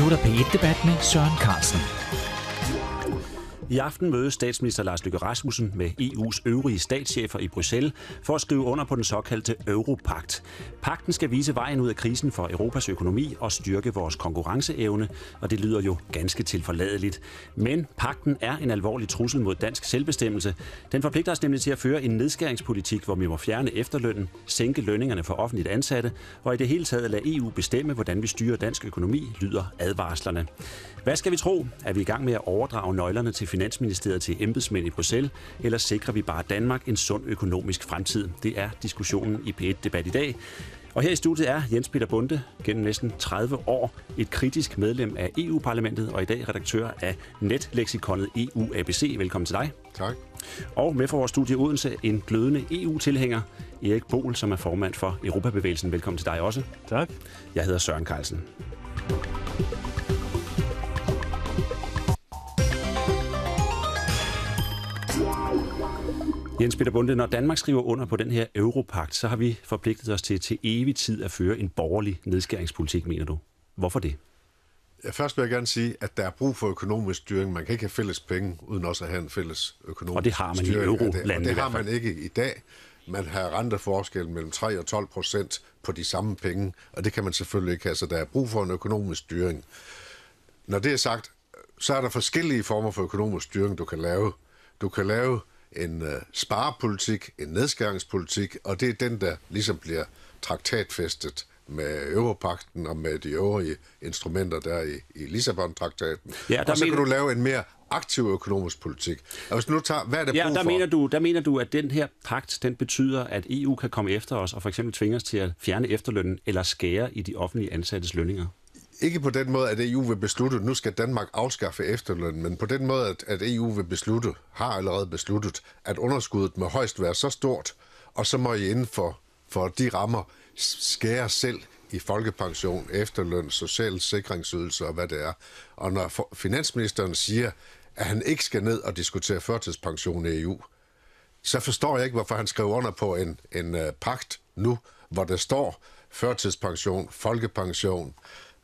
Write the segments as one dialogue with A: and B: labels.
A: minutter på et debat med Søren Carlsen.
B: I aften mødes statsminister Lars Løkke Rasmussen med EU's øvrige statschefer i Bruxelles for at skrive under på den såkaldte Europagt. Pakten skal vise vejen ud af krisen for Europas økonomi og styrke vores konkurrenceevne, og det lyder jo ganske tilforladeligt. Men pakten er en alvorlig trussel mod dansk selvbestemmelse. Den forpligter os nemlig til at føre en nedskæringspolitik, hvor vi må fjerne efterlønnen, sænke lønningerne for offentligt ansatte, og i det hele taget lade EU bestemme, hvordan vi styrer dansk økonomi, lyder advarslerne. Hvad skal vi tro? Er vi i gang med at overdrage nøglerne til Finansministeriet til embedsmænd i Bruxelles, eller sikrer vi bare Danmark en sund økonomisk fremtid? Det er diskussionen i P1-debat i dag. Og her i studiet er Jens Peter Bunde gennem næsten 30 år et kritisk medlem af EU-parlamentet og i dag redaktør af netleksikonet EU-ABC. Velkommen til dig. Tak. Og med fra vores studie i Odense en glødende EU-tilhænger, Erik Bol, som er formand for Europabevægelsen. Velkommen til dig også. Tak. Jeg hedder Søren Carlsen. Jens Peter Bunde, når Danmark skriver under på den her europagt, så har vi forpligtet os til til evig tid at føre en borgerlig nedskæringspolitik, mener du. Hvorfor det?
C: Ja, først vil jeg gerne sige, at der er brug for økonomisk styring. Man kan ikke have fælles penge, uden også at have en fælles økonomisk Og det har man styring i eurolandene. det, det har man ikke i dag. Man har renteforskel mellem 3 og 12 procent på de samme penge, og det kan man selvfølgelig ikke have, så der er brug for en økonomisk styring. Når det er sagt, så er der forskellige former for økonomisk styring, du kan lave. Du kan lave en øh, sparepolitik, en nedskæringspolitik, og det er den, der ligesom bliver traktatfæstet med Europakten og med de øvrige instrumenter, der i, i Lissabon-traktaten. Ja, og så kan du lave en mere aktiv økonomisk politik.
B: Og hvis nu tager, hvad er det ja, der for? Mener du, der mener du, at den her pagt, den betyder, at EU kan komme efter os og for eksempel tvinge os til at fjerne efterlønnen eller skære i de offentlige ansattes lønninger?
C: ikke på den måde, at EU vil beslutte, nu skal Danmark afskaffe efterløn, men på den måde, at, at EU vil beslutte, har allerede besluttet, at underskuddet må højst være så stort, og så må I inden for, for de rammer skære selv i folkepension, efterløn, social sikringsydelser og hvad det er. Og når finansministeren siger, at han ikke skal ned og diskutere førtidspension i EU, så forstår jeg ikke, hvorfor han skrev under på en, en uh, pagt nu, hvor der står førtidspension, folkepension,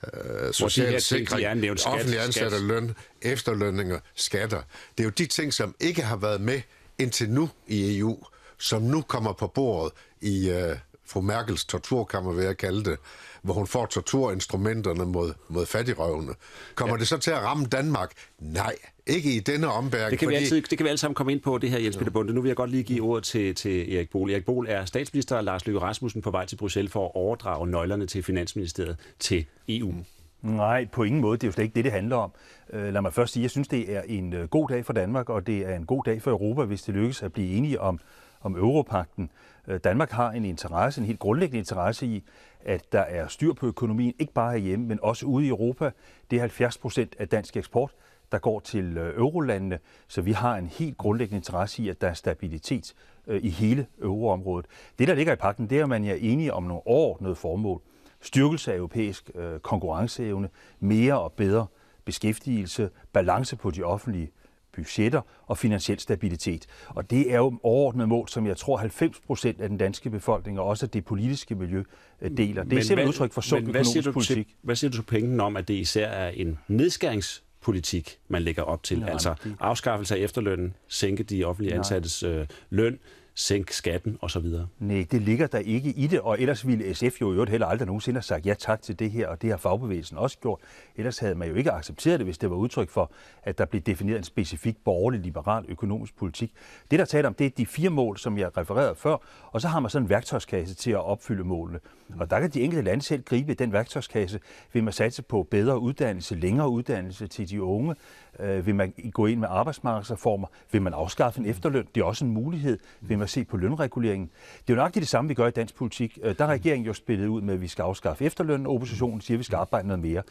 C: øh, social her, sikring, de er skat, offentlig ansatte skat. løn, efterlønninger, skatter. Det er jo de ting, som ikke har været med indtil nu i EU, som nu kommer på bordet i øh, fru Merkels torturkammer, vil jeg kalde det hvor hun får torturinstrumenterne mod, mod fattigrøvene. Kommer ja. det så til at ramme Danmark? Nej, ikke i denne ombæring. Det kan, fordi... vi altid,
B: det kan vi alle sammen komme ind på, det her Jens Peter Bunde. Nu vil jeg godt lige give ordet til, til Erik Bol. Erik Bol er statsminister, og Lars Løkke Rasmussen på vej til Bruxelles for at overdrage nøglerne til Finansministeriet til EU.
A: Nej, på ingen måde. Det er jo slet ikke det, det handler om. Øh, lad mig først sige, at jeg synes, det er en øh, god dag for Danmark, og det er en god dag for Europa, hvis det lykkes at blive enige om, om europakten. Øh, Danmark har en interesse, en helt grundlæggende interesse i, at der er styr på økonomien, ikke bare herhjemme, men også ude i Europa. Det er 70 procent af dansk eksport, der går til øh, eurolandene, så vi har en helt grundlæggende interesse i, at der er stabilitet øh, i hele euroområdet. Det, der ligger i pakken, det er, at man er enige om nogle overordnede formål. Styrkelse af europæisk konkurrenceevne, mere og bedre beskæftigelse, balance på de offentlige budgetter og finansiel stabilitet. Og det er jo overordnet mål, som jeg tror 90 procent af den danske befolkning og også det politiske miljø øh, deler. Det er men simpelthen hvad, udtryk for sund økonomisk hvad politik.
B: Til, hvad siger du til pengene om, at det især er en nedskærings politik, man lægger op til. Nej, altså afskaffelse af
A: efterlønnen, sænke de offentlige ansattes øh, løn, sænk skatten osv. Nej, det ligger der ikke i det, og ellers ville SF jo i øvrigt heller aldrig nogensinde have sagt ja tak til det her, og det har fagbevægelsen også gjort. Ellers havde man jo ikke accepteret det, hvis det var udtryk for, at der blev defineret en specifik borgerlig, liberal økonomisk politik. Det, der taler om, det er de fire mål, som jeg refererede før, og så har man sådan en værktøjskasse til at opfylde målene. Mm. Og der kan de enkelte lande selv gribe den værktøjskasse. Vil man satse på bedre uddannelse, længere uddannelse til de unge? Øh, vil man gå ind med arbejdsmarkedsreformer? Vil man afskaffe en efterløn? Det er også en mulighed. Vil man at se på lønreguleringen. Det er jo nøjagtigt det samme, vi gør i dansk politik. Øh, der har regeringen jo spillet ud med, at vi skal afskaffe efterlønnen, og oppositionen siger, at vi skal arbejde noget mere.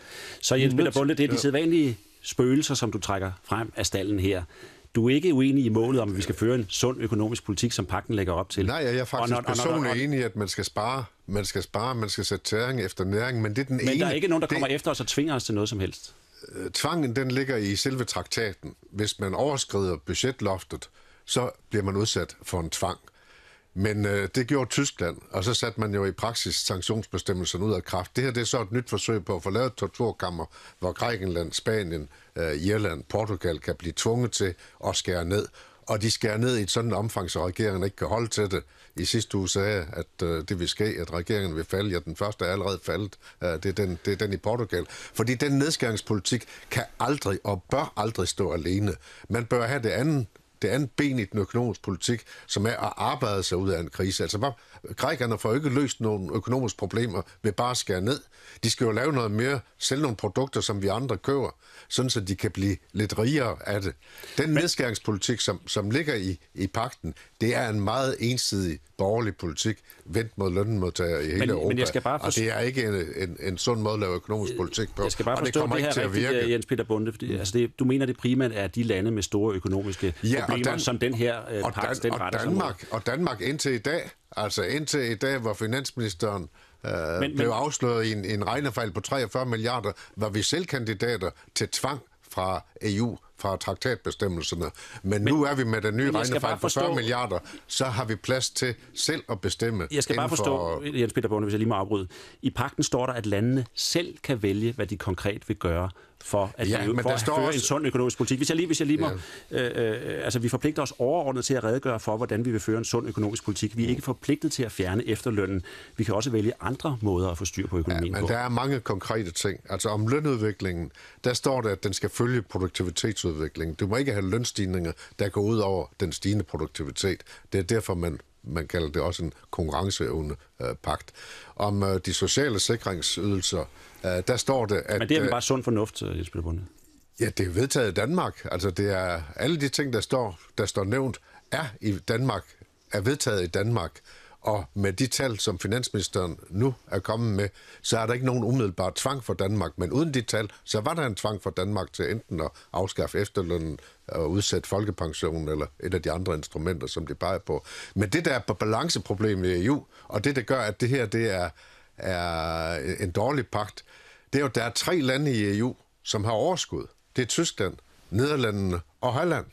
A: Så Jens Peter Bunde, det er de sædvanlige spøgelser, som du trækker frem af stallen her. Du
B: er ikke uenig i målet om, at vi skal føre en sund økonomisk politik, som pakken lægger op til. Nej, jeg er faktisk personligt
C: enig i, at man skal spare, man skal spare, man skal sætte tæring efter næring, men det er den men ene... Men der er ikke nogen, der det... kommer efter os og tvinger os til noget som helst. Øh, tvangen, den ligger i selve traktaten. Hvis man overskrider budgetloftet, øh, så bliver man udsat for en tvang. Men øh, det gjorde Tyskland, og så satte man jo i praksis sanktionsbestemmelserne ud af kraft. Det her det er så et nyt forsøg på at få lavet torturkammer, hvor Grækenland, Spanien, øh, Irland, Portugal kan blive tvunget til at skære ned. Og de skærer ned i et sådan omfang, så regeringen ikke kan holde til det. I sidste uge sagde jeg, at øh, det vil ske, at regeringen vil falde. Ja, den første er allerede faldet. Øh, det, er den, det er den i Portugal. Fordi den nedskæringspolitik kan aldrig og bør aldrig stå alene. Man bør have det andet det andet ben i den økonomiske politik, som er at arbejde sig ud af en krise. Altså, bare, grækerne får ikke løst nogle økonomiske problemer ved bare at skære ned. De skal jo lave noget mere, sælge nogle produkter, som vi andre køber, sådan så de kan blive lidt rigere af det. Den Men... nedskæringspolitik, som, som ligger i, i pakten, det er en meget ensidig borgerlig politik, vendt mod lønmodtagere i hele men, Europa. Men jeg skal bare Og det er ikke en, en, en sund måde at lave økonomisk øh, politik på.
B: Jeg skal bare forstå, og det kommer det her ikke til at virke. Rigtigt, øh, Jens Peter Bunde, fordi, mm. altså det, du mener det primært er de lande med store økonomiske
A: ja, problemer, Dan- som den her øh, pakke, Dan- den og Danmark,
B: og Danmark indtil i dag, altså indtil
C: i dag, hvor finansministeren øh, men, blev men, afsløret i en, en regnefejl på 43 milliarder, var vi selv kandidater til tvang fra EU, fra traktatbestemmelserne.
B: Men, men nu er vi med den nye regnefejl på 40 milliarder, så har vi plads til selv at bestemme. Jeg skal bare forstå, for... Jens Peter Bonde, hvis jeg lige må afbryde. I pakten står der, at landene selv kan vælge, hvad de konkret vil gøre for at, ja, leve, for at føre også... en sund økonomisk politik. Hvis jeg lige, hvis jeg lige må, ja. Øh, øh, altså vi forpligter os overordnet til at redegøre for, hvordan vi vil føre en sund økonomisk politik. Vi er ikke forpligtet til at fjerne efterlønnen. Vi kan også vælge andre måder at få styr på økonomien ja, men på. der er mange konkrete ting. Altså om
C: lønudviklingen, der står det, at den skal følge produktivitetsudviklingen. Du må ikke have lønstigninger, der går ud over den stigende produktivitet. Det er derfor, man man kalder det også en konkurrenceevnepagt. Om øh, de sociale sikringsydelser, Øh, der står det, at... Men det er vel øh, bare sund fornuft, øh, Jesper Bunde? Ja, det er vedtaget i Danmark. Altså, det er alle de ting, der står, der står nævnt, er i Danmark, er vedtaget i Danmark. Og med de tal, som finansministeren nu er kommet med, så er der ikke nogen umiddelbar tvang for Danmark. Men uden de tal, så var der en tvang for Danmark til enten at afskaffe efterlønnen og udsætte folkepensionen eller et af de andre instrumenter, som de peger på. Men det der er på balanceproblem i EU, og det der gør, at det her det er er en dårlig pagt, det er jo, at der er tre lande i EU, som har overskud. Det er Tyskland, Nederlandene og Holland.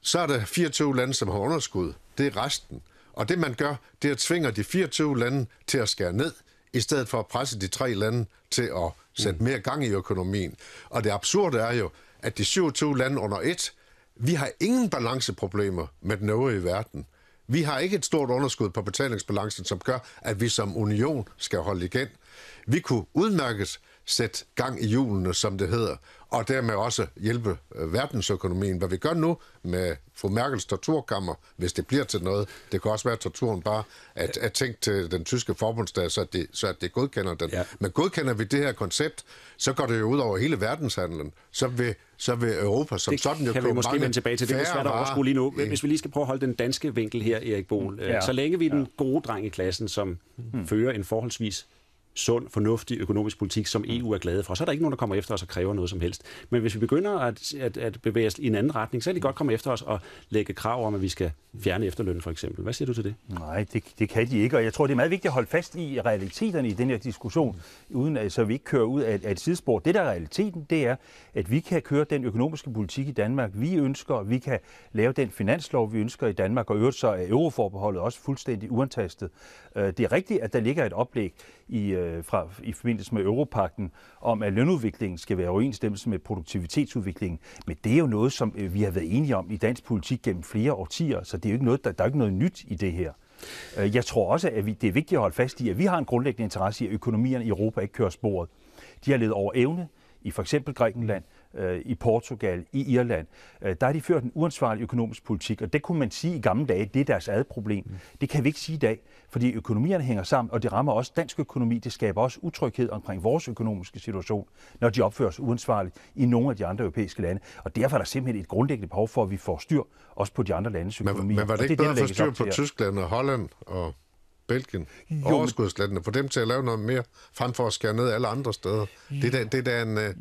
C: Så er der 24 lande, som har underskud. Det er resten. Og det man gør, det er at tvinge de 24 lande til at skære ned, i stedet for at presse de tre lande til at sætte mm. mere gang i økonomien. Og det absurde er jo, at de 27 lande under et, vi har ingen balanceproblemer med den øvrige verden. Vi har ikke et stort underskud på betalingsbalancen, som gør, at vi som union skal holde igen. Vi kunne udmærkes sætte gang i hjulene, som det hedder, og dermed også hjælpe øh, verdensøkonomien. Hvad vi gør nu med fru Merkels torturkammer, hvis det bliver til noget, det kan også være torturen bare, at, at tænke til den tyske forbundsdag, så at det, så at det godkender den. Ja. Men godkender vi det her koncept, så går det jo ud over hele verdenshandlen. Så vil, så vil Europa som det sådan jo kan vi måske vende tilbage til. Det er svært at overskue lige nu. Hvis
B: vi lige skal prøve at holde den danske vinkel her, Erik Bohl. Øh, ja. Så længe vi er den gode dreng i klassen, som hmm. fører en forholdsvis sund, fornuftig økonomisk politik, som mm. EU er glade for. Så er der ikke nogen, der kommer efter os og kræver noget som helst. Men hvis vi begynder at, at, at bevæge os i en anden retning,
A: så kan de godt komme efter os og lægge krav om, at vi skal fjerne efterlønnen for eksempel. Hvad siger du til det? Nej, det, det kan de ikke, og jeg tror, det er meget vigtigt at holde fast i realiteterne i den her diskussion, mm. uden at, så vi ikke kører ud af, af et sidespor. Det, der er realiteten, det er, at vi kan køre den økonomiske politik i Danmark, vi ønsker, vi kan lave den finanslov, vi ønsker i Danmark, og øvrigt så er euroforbeholdet også fuldstændig uantastet. Øh, det er rigtigt, at der ligger et oplæg i, øh, fra, i forbindelse med Europakten om, at lønudviklingen skal være i overensstemmelse med produktivitetsudviklingen. Men det er jo noget, som øh, vi har været enige om i dansk politik gennem flere årtier, så det er jo ikke noget, der, der er ikke noget nyt i det her. Øh, jeg tror også, at vi, det er vigtigt at holde fast i, at vi har en grundlæggende interesse i, at økonomierne i Europa ikke kører sporet. De har levet over evne i for eksempel Grækenland, Øh, i Portugal, i Irland, øh, der har de ført en uansvarlig økonomisk politik, og det kunne man sige i gamle dage, det er deres eget problem. Mm. Det kan vi ikke sige i dag, fordi økonomierne hænger sammen, og det rammer også dansk økonomi, det skaber også utryghed omkring vores økonomiske situation, når de opfører sig uansvarligt i nogle af de andre europæiske lande. Og derfor er der simpelthen et grundlæggende behov for, at vi får styr også på de andre landes økonomi. Men, men var det ikke det, bedre at få styr på Tyskland og
C: Holland og Belgien og overskudslandene, for dem til at lave noget mere, frem for at skære ned alle andre steder. Ja. Det er da en, øh,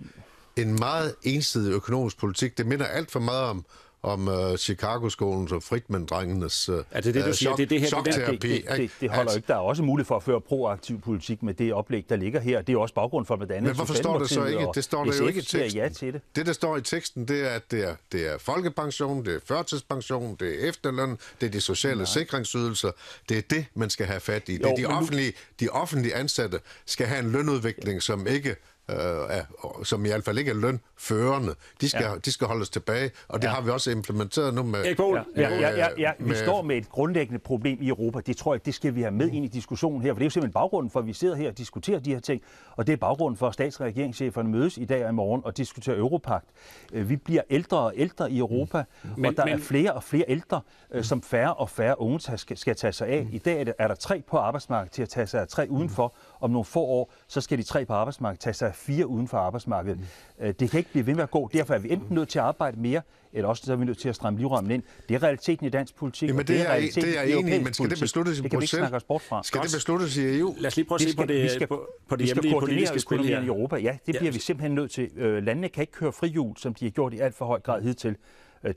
C: en meget ensidig økonomisk politik. Det minder alt for meget om
A: om uh, øh, chicago skolens og Friedman-drengenes uh, det det, uh, Chok, det, det, her, chokterapi. Det, det, det, det holder altså, ikke. Der er også mulighed for at føre proaktiv politik med det oplæg, der ligger her. Det er også baggrund for, hvordan... Men hvorfor står det så ikke? Det står der jo ikke i teksten. Ja
C: til det. det, der står i teksten, det er, at det er, det er folkepension, det er førtidspension, det er efterløn, det er de sociale Nej. sikringsydelser. Det er det, man skal have fat i. Jo, det er de offentlige, nu... de offentlige ansatte skal have en lønudvikling, som ikke øh, af, som i hvert fald ikke er lønførende, de skal, ja. de skal holdes tilbage, og det ja. har vi også implementeret nu
A: med... Erik Bohl, ja. Ja, ja, ja, ja. vi med, står med et grundlæggende problem i Europa, det tror jeg, det skal vi have med ind i diskussionen her, for det er jo simpelthen baggrunden for, at vi sidder her og diskuterer de her ting, og det er baggrunden for, at statsregeringscheferne mødes i dag og i morgen og diskuterer Europakt. Øh, vi bliver ældre og ældre i Europa, mm. og der men... er flere og flere ældre, øh, som færre og færre unge skal, skal tage sig af. I dag er der tre på arbejdsmarkedet til at tage sig af, tre mm. udenfor, om nogle få år, så skal de tre på arbejdsmarkedet tage sig fire uden for arbejdsmarkedet. Mm. Øh, det kan ikke blive ved med at gå. Derfor er vi enten nødt til at arbejde mere, eller også så er vi nødt til at stramme livrammen ind. Det er realiteten i dansk politik, Jamen, det, det er, er realiteten det er i men skal det besluttes i det kan Bruxelles? vi ikke snakke os bort fra. Skal det
C: besluttes i EU? Lad os lige prøve at se på det, vi skal, øh, på, på det vi skal politiske spil her. i Europa. Ja, det bliver ja.
A: vi simpelthen nødt til. Øh, landene kan ikke køre frihjul, som de har gjort i alt for høj grad hidtil.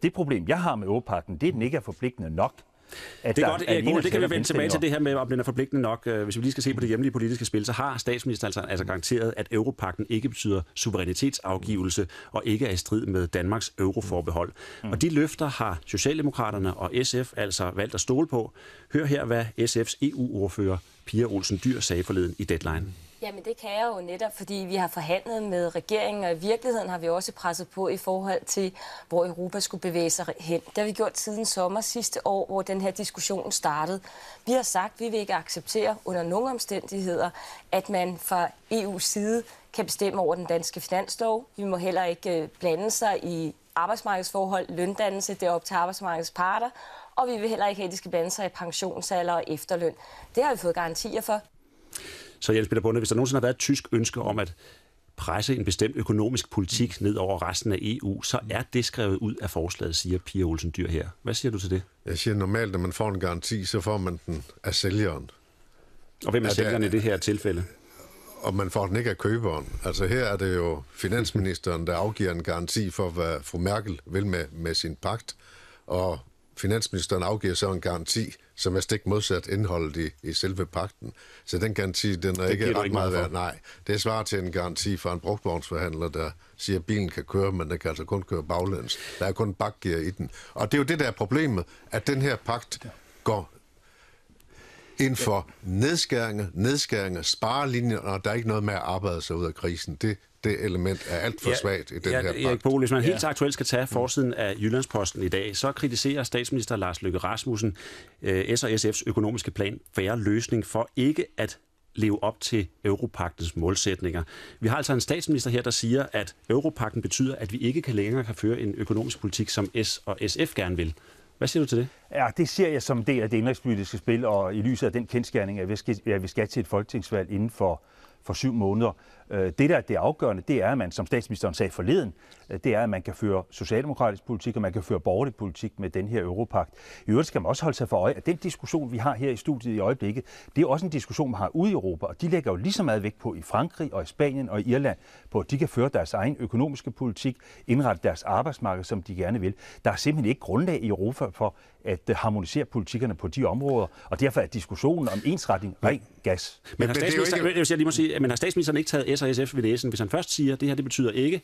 A: Det problem, jeg har med europakten, det er, at den ikke er forpligtende nok. At det er godt, Erik, det kan vi vende tilbage til det
B: her med, om den er forpligtende nok. Øh, hvis vi lige skal se på det hjemlige politiske spil, så har statsministeren altså, altså garanteret, at europakten ikke betyder suverænitetsafgivelse og ikke er i strid med Danmarks euroforbehold. Mm. Og de løfter har Socialdemokraterne og SF altså valgt at stole på. Hør her, hvad SF's EU-ordfører Pia Olsen Dyr sagde forleden i Deadline.
A: Jamen det kan jeg jo netop, fordi vi har forhandlet med regeringen, og i virkeligheden har vi også presset på i forhold til, hvor Europa skulle bevæge sig hen. Det har vi gjort siden sommer sidste år, hvor den her diskussion startede. Vi har sagt, at vi vil ikke acceptere under nogen omstændigheder, at man fra EU's side kan bestemme over den danske finanslov. Vi må heller ikke øh, blande sig i arbejdsmarkedsforhold, løndannelse, det er op til arbejdsmarkedets parter, og vi vil heller ikke have, at de skal blande sig i pensionsalder og efterløn. Det har vi fået garantier for.
B: Så Jens Peter Bunde, hvis der nogensinde har været et tysk ønske om at presse en bestemt økonomisk politik ned over resten af EU, så er det skrevet ud af forslaget, siger Pia Olsen Dyr her. Hvad siger du til det? Jeg siger normalt, når man får en garanti, så får man den af
C: sælgeren. Og hvem er, er sælgeren det, i det her tilfælde? Og man får den ikke af køberen. Altså her er det jo finansministeren, der afgiver en garanti for, hvad fru Merkel vil med, med sin pagt, og finansministeren afgiver så en garanti, som er stik modsat indholdet i, i selve pakten. Så den garanti, den er det ikke ret ikke meget værd. Nej, det svarer til en garanti fra en brugtvognsforhandler, der siger, at bilen kan køre, men den kan altså kun køre baglæns. Der er kun bakgear i den. Og det er jo det, der er problemet, at den her pagt går ind for nedskæringer, nedskæringer, sparelinjer, og der er ikke noget med at arbejde sig ud af krisen. Det det element er alt for ja, svagt i den ja, her pagt. Erik Bo, hvis man ja. helt
B: aktuelt skal tage forsiden af Jyllandsposten i dag, så kritiserer statsminister Lars Løkke Rasmussen eh, S og SF's økonomiske plan færre løsning for ikke at leve op til europagtens målsætninger. Vi har altså en statsminister her, der siger, at europagten betyder, at vi ikke kan længere kan føre en økonomisk politik, som S
A: og SF gerne vil. Hvad siger du til det? Ja, det ser jeg som en del af det indrigspolitiske spil, og i lyset af den kendskærning, at vi skal til et folketingsvalg inden for for syv måneder. Øh, det, der er det afgørende, det er, at man, som statsministeren sagde forleden, øh, det er, at man kan føre socialdemokratisk politik, og man kan føre borgerlig politik med den her europagt. I øvrigt skal man også holde sig for øje, at den diskussion, vi har her i studiet i øjeblikket, det er også en diskussion, man har ude i Europa, og de lægger jo lige så meget vægt på i Frankrig og i Spanien og i Irland, på at de kan føre deres egen økonomiske politik, indrette deres arbejdsmarked, som de gerne vil. Der er simpelthen ikke grundlag i Europa for, at øh, harmonisere politikkerne på de områder, og derfor er diskussionen om ensretning ren gas. Men, har statsministeren,
B: ikke... lige må sige, men har statsministeren ikke taget S og SF ved næsen, hvis han først siger, at det her det betyder ikke,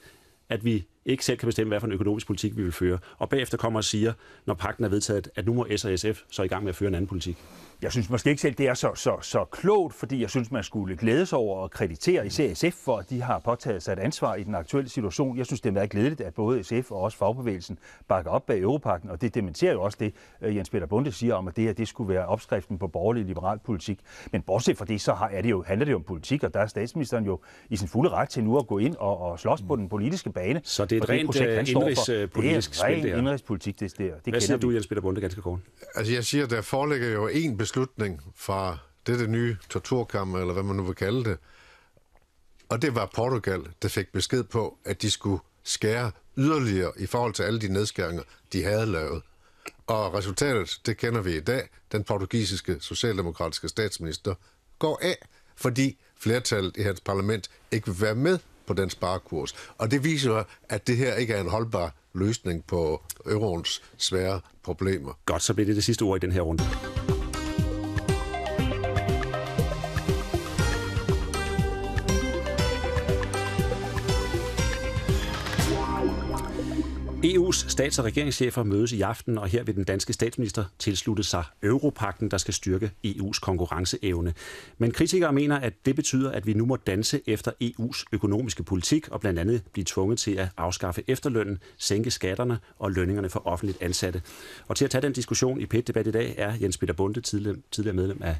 B: at vi ikke selv kan bestemme, hvad for en økonomisk politik vi vil føre. Og bagefter kommer og siger, når pakten er vedtaget, at nu må S og SF så i gang med at føre en anden politik. Jeg synes måske ikke selv,
A: det er så, så, så klogt, fordi jeg synes, man skulle glædes over at kreditere især SF for, at de har påtaget sig et ansvar i den aktuelle situation. Jeg synes, det er meget glædeligt, at både SF og også fagbevægelsen bakker op bag europakten, og det dementerer jo også det, øh, Jens Peter Bunde siger om, at det her det skulle være opskriften på borgerlig liberal politik. Men bortset fra det, så har, er det jo, handler det jo om politik, og der er statsministeren jo i sin fulde ret til nu at gå ind og, og slås mm. på den politiske bane. Så det er et rent projekt, øh, indrigspolitisk spil, det her? Det er indrigspolitik, det der. Hvad siger du, Jens Peter Bunde, ganske kort?
C: Altså, jeg siger, der foreligger jo en beslutning fra det der nye torturkammer, eller hvad man nu vil kalde det. Og det var Portugal, der fik besked på, at de skulle skære yderligere i forhold til alle de nedskæringer, de havde lavet. Og resultatet, det kender vi i dag. Den portugisiske socialdemokratiske statsminister går af, fordi flertallet i hans parlament ikke vil være med på den sparekurs. Og det viser, at det her ikke er en holdbar løsning på euroens
B: svære problemer. Godt, så bliver det det sidste ord i den her runde. EU's stats- og regeringschefer mødes i aften, og her vil den danske statsminister tilslutte sig europakten, der skal styrke EU's konkurrenceevne. Men kritikere mener, at det betyder, at vi nu må danse efter EU's økonomiske politik og blandt andet blive tvunget til at afskaffe efterlønnen, sænke skatterne og lønningerne for offentligt ansatte. Og til at tage den diskussion i PET-debat i dag er Jens Peter Bunde, tidligere medlem af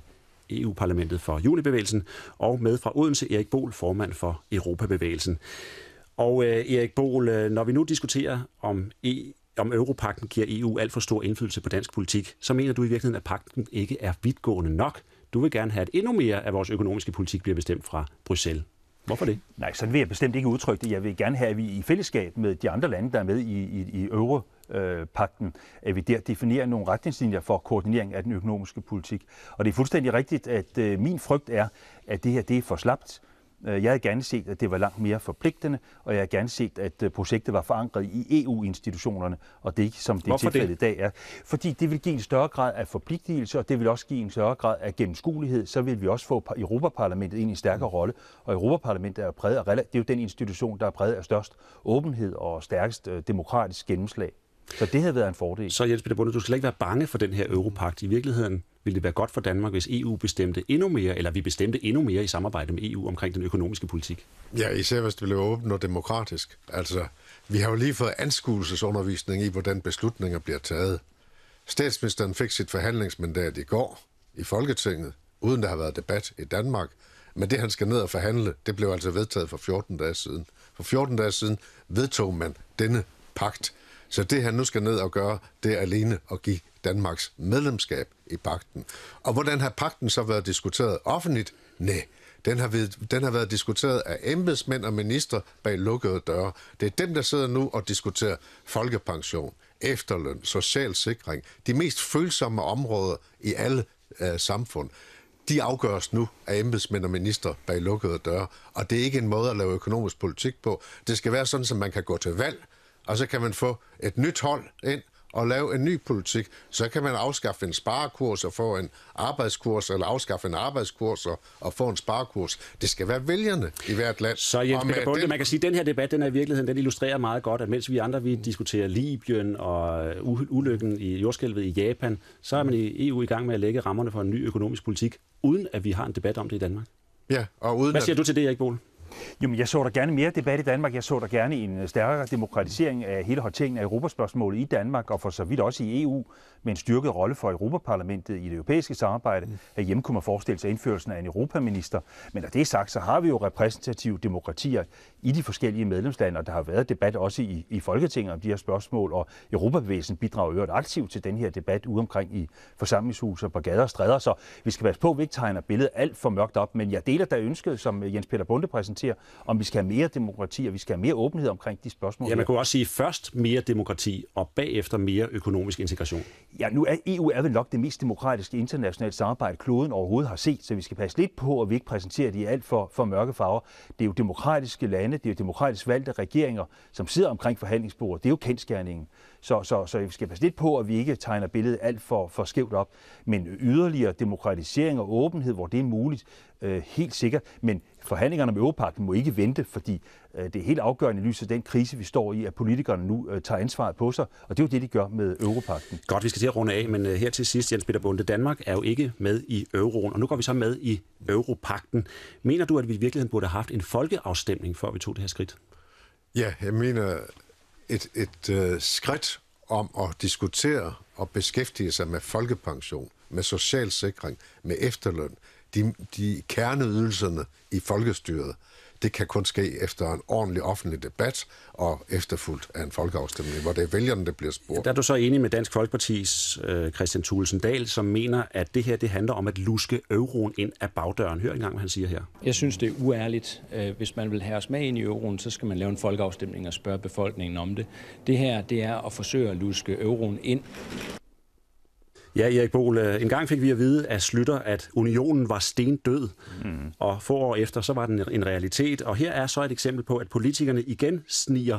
B: EU-parlamentet for Junibevægelsen, og med fra Odense Erik Bol, formand for Europabevægelsen. Og øh, Erik Bol, øh, når vi nu diskuterer om e om europakten giver EU alt for stor indflydelse på dansk politik, så mener du i virkeligheden, at pakten ikke er vidtgående nok.
A: Du vil gerne have, at endnu mere af vores økonomiske politik bliver bestemt fra Bruxelles. Hvorfor det? Nej, sådan vil jeg bestemt ikke udtrykke det. Jeg vil gerne have, at vi i fællesskab med de andre lande, der er med i, i, i euro, pakten, at vi der definerer nogle retningslinjer for koordinering af den økonomiske politik. Og det er fuldstændig rigtigt, at øh, min frygt er, at det her det er for slapt. Øh, jeg havde gerne set, at det var langt mere forpligtende, og jeg havde gerne set, at øh, projektet var forankret i EU-institutionerne, og det ikke som det tilfælde tilfældet i dag er. Fordi det vil give en større grad af forpligtelse, og det vil også give en større grad af gennemskuelighed. Så vil vi også få Europaparlamentet ind i en stærkere mm. rolle, og Europaparlamentet er præget af, det er jo den institution, der er præget af størst åbenhed og stærkest øh, demokratisk gennemslag. Så det havde været en fordel. Så Jens Peter Bunde, du skal ikke være bange for den her europagt. I virkeligheden ville det være godt for Danmark, hvis EU
B: bestemte endnu mere, eller vi bestemte endnu mere i samarbejde med EU omkring den økonomiske politik? Ja, især hvis det blev åbent og demokratisk. Altså, vi har jo lige fået anskuelsesundervisning i, hvordan beslutninger
C: bliver taget. Statsministeren fik sit forhandlingsmandat i går i Folketinget, uden der har været debat i Danmark. Men det, han skal ned og forhandle, det blev altså vedtaget for 14 dage siden. For 14 dage siden vedtog man denne pagt, så det han nu skal ned og gøre, det er alene at give Danmarks medlemskab i pakten. Og hvordan har pakten så været diskuteret offentligt? Nej, den har, ved, den har været diskuteret af embedsmænd og minister bag lukkede døre. Det er dem, der sidder nu og diskuterer folkepension, efterløn, social sikring, de mest følsomme områder i alle øh, samfund. De afgøres nu af embedsmænd og minister bag lukkede døre, og det er ikke en måde at lave økonomisk politik på. Det skal være sådan, at man kan gå til valg, og så kan man få et nyt hold ind og lave en ny politik. Så kan man afskaffe en sparekurs og få en arbejdskurs, eller afskaffe en
B: arbejdskurs og, og få en sparekurs.
C: Det skal være vælgerne i hvert land. Så Jens Peter Bunde, den... man
B: kan sige, at den her debat, den er i virkeligheden, den illustrerer meget godt, at mens vi andre, vi diskuterer Libyen og øh, ulykken i jordskælvet i Japan, så er man i EU i gang med at lægge rammerne for en ny økonomisk politik, uden
A: at vi har en debat om det i Danmark.
B: Ja, og uden Hvad siger at... du til det, Erik Bohl?
A: Jamen, jeg så der gerne mere debat i Danmark. Jeg så der gerne en øh, stærkere demokratisering af hele håndteringen af europaspørgsmålet i Danmark, og for så vidt også i EU med en styrket rolle for Europaparlamentet i det europæiske samarbejde. Mm. Hjemme kunne man forestille sig indførelsen af en europaminister. Men når det er sagt, så har vi jo repræsentative demokratier i de forskellige medlemslande, og der har været debat også i, i Folketinget om de her spørgsmål, og Europabevægelsen bidrager øvrigt aktivt til den her debat ude omkring i og på gader og stræder, så vi skal passe på, at vi ikke tegner billedet alt for mørkt op, men jeg deler da ønsket, som Jens Peter Bunde præsenterer, om vi skal have mere demokrati, og vi skal have mere åbenhed omkring de spørgsmål. Ja, man kunne
B: også sige først mere demokrati, og bagefter mere
A: økonomisk integration. Ja, nu er EU er vel nok det mest demokratiske internationale samarbejde, kloden overhovedet har set, så vi skal passe lidt på, at vi ikke præsenterer det i alt for, for mørke farver. Det er jo demokratiske lande, det er jo demokratisk valgte regeringer, som sidder omkring forhandlingsbordet. Det er jo kendskærningen. Så, så, så vi skal passe lidt på, at vi ikke tegner billedet alt for, for skævt op. Men yderligere demokratisering og åbenhed, hvor det er muligt, øh, helt sikkert. Men forhandlingerne om Europakten må ikke vente, fordi øh, det er helt afgørende i lyset af den krise, vi står i, at politikerne nu øh, tager ansvaret på sig, og det er jo det, de gør med Europakten.
B: Godt, vi skal til at runde af, men øh, her til sidst, Jens Peter Bunde, Danmark er jo ikke med i euroen, og nu går vi så med i Europakten. Mener du, at vi i virkeligheden burde have haft en folkeafstemning, før vi tog det her skridt? Ja, jeg mener et, et øh, skridt om
C: at diskutere og beskæftige sig med folkepension, med social sikring, med efterløn de, de kerneydelserne i folkestyret, det kan kun ske efter en ordentlig offentlig debat og efterfulgt af en folkeafstemning, hvor det er vælgerne, der bliver spurgt. Der er du så
B: enig med Dansk Folkepartis øh, Christian Thulesen Dahl, som mener, at det her det handler om at luske euroen ind af bagdøren. Hør engang, hvad han siger her. Jeg synes, det er uærligt. Øh, hvis man vil have os med ind i euroen, så skal man lave en folkeafstemning og spørge befolkningen om det. Det her, det er at forsøge at luske euroen ind Ja, Erik Bol, øh, en gang fik vi at vide af Slytter, at unionen var stendød, mm. og få år efter, så var den en realitet. Og her er så et eksempel på, at politikerne igen sniger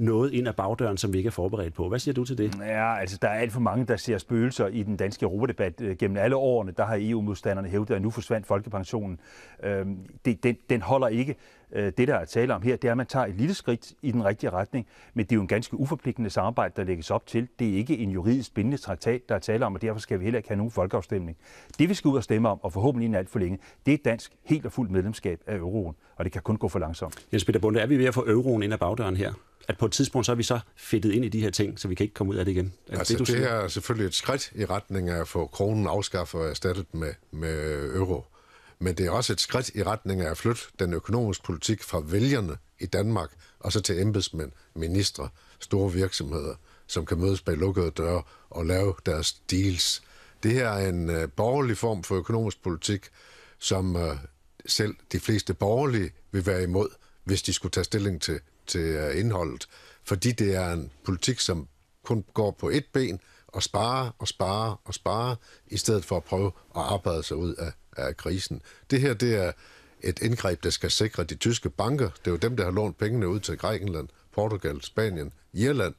B: noget ind ad bagdøren, som vi ikke er forberedt på. Hvad siger du til det? Mm,
A: ja, altså der er alt for mange, der ser spøgelser i den danske europadebat. Øh, gennem alle årene, der har EU-modstanderne hævdet, at nu forsvandt folkepensionen. Øhm, det, den, den holder ikke. Øh, det, der er tale om her, det er, at man tager et lille skridt i den rigtige retning, men det er jo en ganske uforpligtende samarbejde, der lægges op til. Det er ikke en juridisk bindende traktat, der er tale om, og derfor skal vi heller ikke have nogen folkeafstemning. Det, vi skal ud og stemme om, og forhåbentlig inden alt for længe, det er dansk helt og fuldt medlemskab af euroen, og det kan kun gå for langsomt.
B: Jens Peter Bunde, er vi ved at få euroen ind ad bagdøren her? at på et tidspunkt, så er vi så fedtet ind i de her ting,
A: så vi kan ikke komme ud af det igen.
B: Er altså, det, du det her
C: er selvfølgelig et skridt i retning af at få kronen afskaffet og erstattet med, med euro. Men det er også et skridt i retning af at flytte den økonomiske politik fra vælgerne i Danmark og så til embedsmænd, ministre, store virksomheder, som kan mødes bag lukkede døre og lave deres deals. Det her er en øh, borgerlig form for økonomisk politik, som øh, selv de fleste borgerlige vil være imod, hvis de skulle tage stilling til til øh, indholdet, fordi det er en politik, som kun går på et ben og sparer og sparer og sparer, i stedet for at prøve at arbejde sig ud af, af krisen. Det her, det er et indgreb, der skal sikre de tyske banker. Det er jo dem, der har lånt pengene ud til Grækenland, Portugal, Spanien, Irland,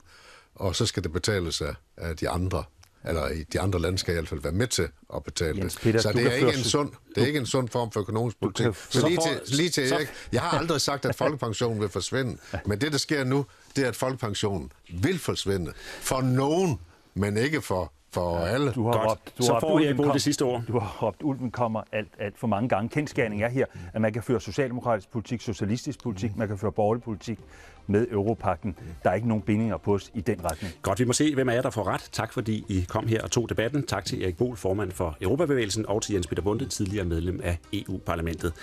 C: og så skal det betales af, af de andre eller i de andre lande skal i hvert fald være med til at betale Jens Peter, det. Så det er, ikke en sund, det er du, ikke en sund form for økonomisk politik. Kan, så, så lige for, til, lige til så, Erik, jeg har aldrig sagt, at folkepensionen vil forsvinde, men det, der sker nu, det er, at folkepensionen vil forsvinde for nogen, men ikke for for ja, alle. Du har Råbt, du så får I det sidste
A: år. Du har råbt, ulven kommer alt, alt for mange gange. Kendskærning er her, at man kan føre socialdemokratisk politik, socialistisk politik, mm. man kan føre borgerlig politik med Europakten. Der er ikke nogen bindinger på os i den retning.
B: Godt, vi må se, hvem af jer, der får ret. Tak fordi I kom her og tog debatten. Tak til Erik Bol, formand for Europabevægelsen, og til Jens Peter Bunde, tidligere medlem af EU-parlamentet.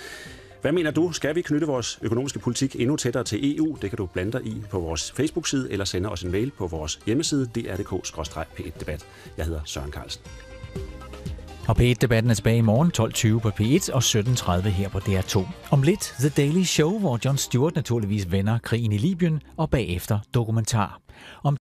B: Hvad mener du? Skal vi knytte vores økonomiske politik endnu tættere til EU? Det kan du blande dig i på vores Facebook-side eller sende os en mail på vores hjemmeside drdk-p1-debat. Jeg hedder Søren Carlsen.
C: Og P1-debatten er tilbage i morgen 12.20 på P1 og 17.30 her på DR2. Om lidt The Daily Show, hvor John Stewart naturligvis vender krigen i Libyen, og bagefter dokumentar. Om